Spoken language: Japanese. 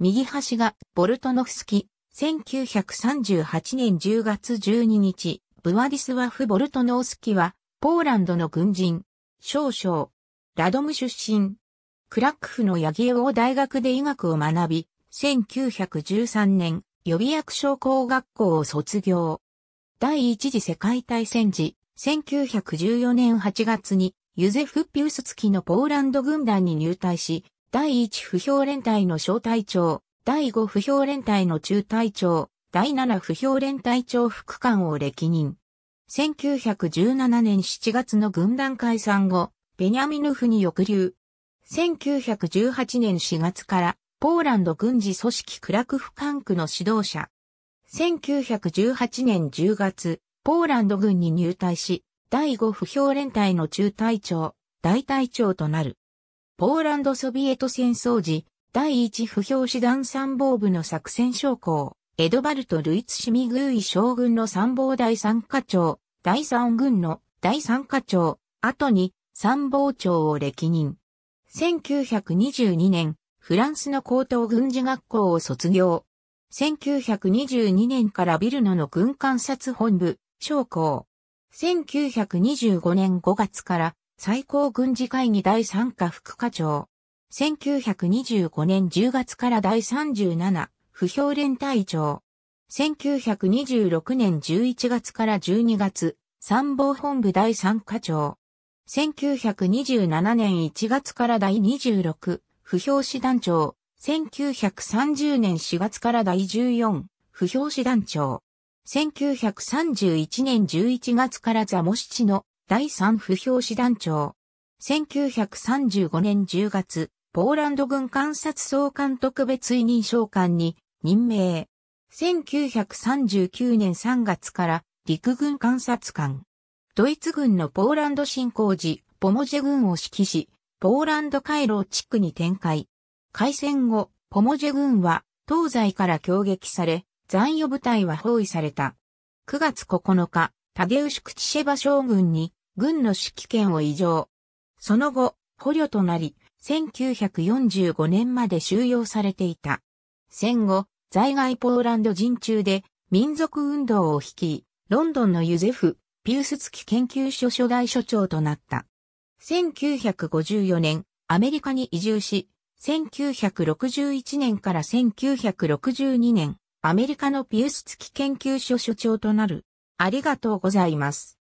右端がボルトノフスキ、1938年10月12日、ブワディスワフ・ボルトノースキは、ポーランドの軍人、少将、ラドム出身、クラックフのヤギオ大学で医学を学び、1913年、予備役商工学校を卒業。第一次世界大戦時、1914年8月に、ユゼフ・ピウス付キのポーランド軍団に入隊し、第1不評連隊の小隊長、第5不評連隊の中隊長、第7不評連隊長副官を歴任。1917年7月の軍団解散後、ベニャミヌフに抑留。1918年4月からポーランド軍事組織クラクフ管区の指導者。1918年10月、ポーランド軍に入隊し、第5不評連隊の中隊長、大隊長となる。ポーランドソビエト戦争時、第一不評師団参謀部の作戦将校、エドバルト・ルイツ・シミグーイ将軍の参謀第三課長、第三軍の第三課長、後に参謀長を歴任。1922年、フランスの高等軍事学校を卒業。1922年からビルノの軍監察本部、将校。1925年5月から最高軍事会議第3課副課長。1925年10月から第37、不評連隊長。1926年11月から12月、参謀本部第3課長。1927年1月から第26、不評師団長。1930年4月から第14、不評師団長。1931年11月からザモシチの第3不評師団長。1935年10月、ポーランド軍監察総監特別委任召喚に任命。1939年3月から陸軍監察官。ドイツ軍のポーランド侵攻時、ポモジェ軍を指揮し、ポーランド回廊地区に展開。開戦後、ポモジェ軍は東西から攻撃され、残余部隊は包囲された。9月9日、タデウシュ・クチシェバ将軍に軍の指揮権を移譲。その後、捕虜となり、1945年まで収容されていた。戦後、在外ポーランド人中で民族運動を率い、ロンドンのユゼフ・ピウスツキ研究所初代所長となった。1954年、アメリカに移住し、1961年から1962年、アメリカのピウスツキ研究所所長となる。ありがとうございます。